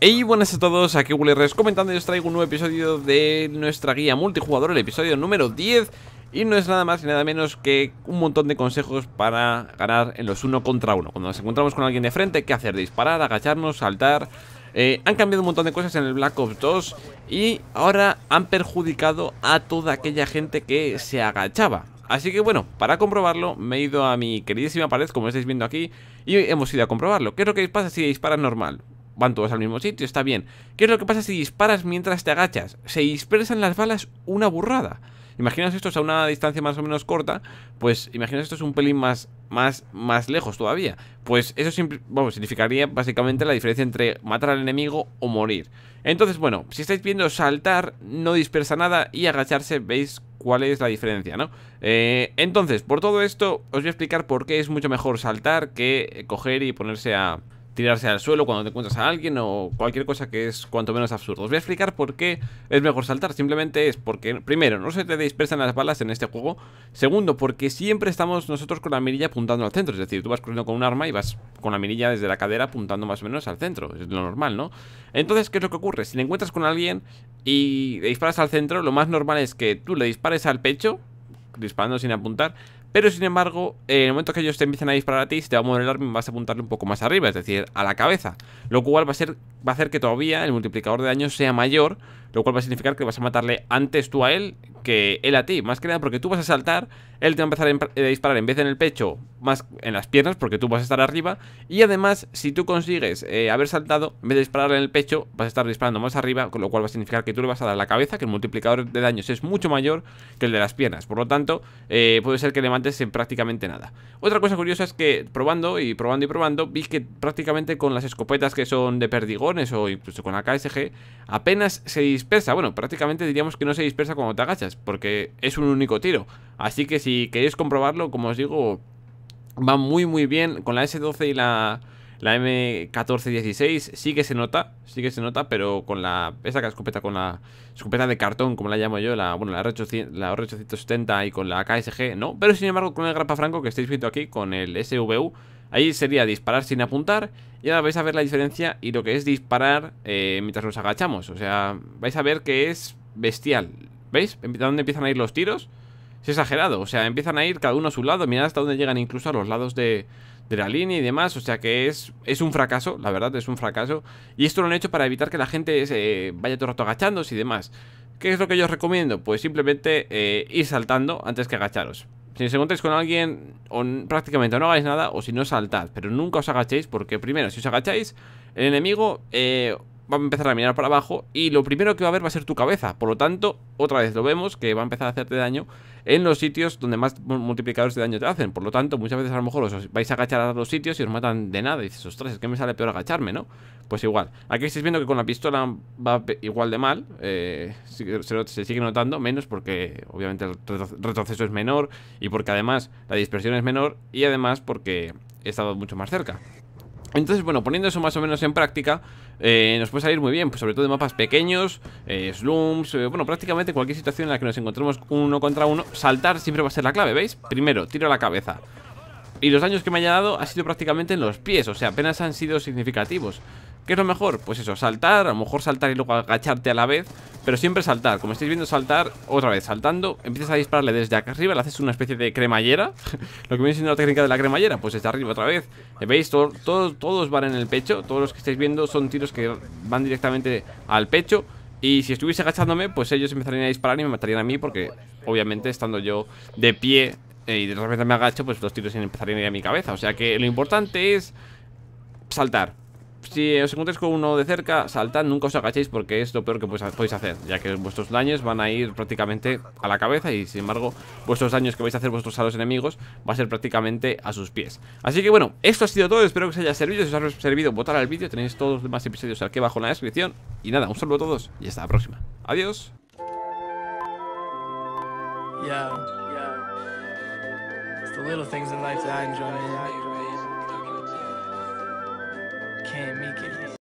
Hey, buenas a todos, aquí WoolerRes comentando y os traigo un nuevo episodio de nuestra guía multijugador, el episodio número 10 Y no es nada más y nada menos que un montón de consejos para ganar en los uno contra uno Cuando nos encontramos con alguien de frente, ¿qué hacer? Disparar, agacharnos, saltar eh, Han cambiado un montón de cosas en el Black Ops 2 Y ahora han perjudicado a toda aquella gente que se agachaba Así que bueno, para comprobarlo me he ido a mi queridísima pared, como estáis viendo aquí, y hemos ido a comprobarlo. ¿Qué es lo que pasa si disparan normal? van todos al mismo sitio, está bien. ¿Qué es lo que pasa si disparas mientras te agachas? Se dispersan las balas una burrada. Imaginaos esto a una distancia más o menos corta, pues imaginaos esto es un pelín más, más, más lejos todavía. Pues eso significaría básicamente la diferencia entre matar al enemigo o morir. Entonces, bueno, si estáis viendo saltar, no dispersa nada y agacharse, veis cuál es la diferencia, ¿no? Eh, entonces, por todo esto, os voy a explicar por qué es mucho mejor saltar que coger y ponerse a tirarse al suelo cuando te encuentras a alguien o cualquier cosa que es cuanto menos absurdo. Os voy a explicar por qué es mejor saltar. Simplemente es porque, primero, no se te dispersan las balas en este juego. Segundo, porque siempre estamos nosotros con la mirilla apuntando al centro. Es decir, tú vas corriendo con un arma y vas con la mirilla desde la cadera apuntando más o menos al centro. Es lo normal, ¿no? Entonces, ¿qué es lo que ocurre? Si te encuentras con alguien y le disparas al centro, lo más normal es que tú le dispares al pecho, disparando sin apuntar pero sin embargo, en el momento que ellos te empiecen a disparar a ti, si te va a mover el arma, vas a apuntarle un poco más arriba, es decir, a la cabeza lo cual va a, ser, va a hacer que todavía el multiplicador de daño sea mayor, lo cual va a significar que vas a matarle antes tú a él que él a ti, más que nada porque tú vas a saltar, él te va a empezar a eh, disparar en vez de en el pecho, más en las piernas porque tú vas a estar arriba y además si tú consigues eh, haber saltado, en vez de dispararle en el pecho, vas a estar disparando más arriba, lo cual va a significar que tú le vas a dar la cabeza, que el multiplicador de daños es mucho mayor que el de las piernas, por lo tanto eh, puede ser que le mates en prácticamente nada. Otra cosa curiosa es que probando y probando y probando, vi que prácticamente con las escopetas que son de perdigones o incluso con la KSG, apenas se dispersa. Bueno, prácticamente diríamos que no se dispersa cuando te agachas, porque es un único tiro. Así que si queréis comprobarlo, como os digo, va muy muy bien con la S12 y la... La M1416 sí que se nota, sí que se nota, pero con la esa escopeta con la escopeta de cartón, como la llamo yo, la bueno, la r la R870 y con la KSG, no, pero sin embargo con el grapa franco que estáis viendo aquí con el SVU Ahí sería disparar sin apuntar y ahora vais a ver la diferencia y lo que es disparar eh, mientras nos agachamos. O sea, vais a ver que es bestial. ¿Veis? ¿Dónde empiezan a ir los tiros? Es exagerado. O sea, empiezan a ir cada uno a su lado. Mirad hasta dónde llegan incluso a los lados de, la línea y demás. O sea que es, es un fracaso, la verdad, es un fracaso. Y esto lo han hecho para evitar que la gente eh, vaya todo el rato agachándose y demás. ¿Qué es lo que yo os recomiendo? Pues simplemente eh, ir saltando antes que agacharos. Si os encontráis con alguien, o prácticamente no hagáis nada, o si no, saltad. Pero nunca os agachéis, porque primero, si os agacháis, el enemigo eh, va a empezar a mirar para abajo y lo primero que va a ver va a ser tu cabeza. Por lo tanto, otra vez lo vemos, que va a empezar a hacerte daño en los sitios donde más multiplicadores de daño te hacen. Por lo tanto, muchas veces a lo mejor os vais a agachar a los sitios y os matan de nada. Y dices, ostras, es que me sale peor agacharme, ¿no? Pues igual. Aquí estáis viendo que con la pistola va igual de mal. Eh, se, se, sigue notando menos porque obviamente el retroceso es menor y porque además la dispersión es menor y además porque he estado mucho más cerca. Entonces, bueno, poniendo eso más o menos en práctica, eh, nos puede salir muy bien, pues sobre todo en mapas pequeños, eh, slums, eh, bueno, prácticamente cualquier situación en la que nos encontremos uno contra uno, saltar siempre va a ser la clave, ¿veis? Primero, tiro a la cabeza. Y los daños que me haya dado ha sido prácticamente en los pies, o sea, apenas han sido significativos. ¿Qué es lo mejor? Pues eso, saltar, a lo mejor saltar y luego agacharte a la vez Pero siempre saltar, como estáis viendo saltar, otra vez saltando Empiezas a dispararle desde acá arriba, le haces una especie de cremallera Lo que viene siendo la técnica de la cremallera, pues desde arriba otra vez ¿Veis? todos van en el pecho, todos los que estáis viendo son tiros que van directamente al pecho y si estuviese agachándome, pues ellos empezarían a disparar y me matarían a mí Porque obviamente estando yo de pie eh, y de repente me agacho, pues los tiros empezarían a ir a mi cabeza O sea que lo importante es saltar si os encontréis con uno de cerca, saltad, nunca os agachéis porque es lo peor que podéis hacer, ya que vuestros daños van a ir prácticamente a la cabeza y sin embargo vuestros daños que vais a hacer vuestros a los enemigos va a ser prácticamente a sus pies. Así que bueno, esto ha sido todo, espero que os haya servido, si os ha servido votar al vídeo, tenéis todos los demás episodios aquí abajo en la descripción y nada, un saludo a todos y hasta la próxima. Adiós. And me. make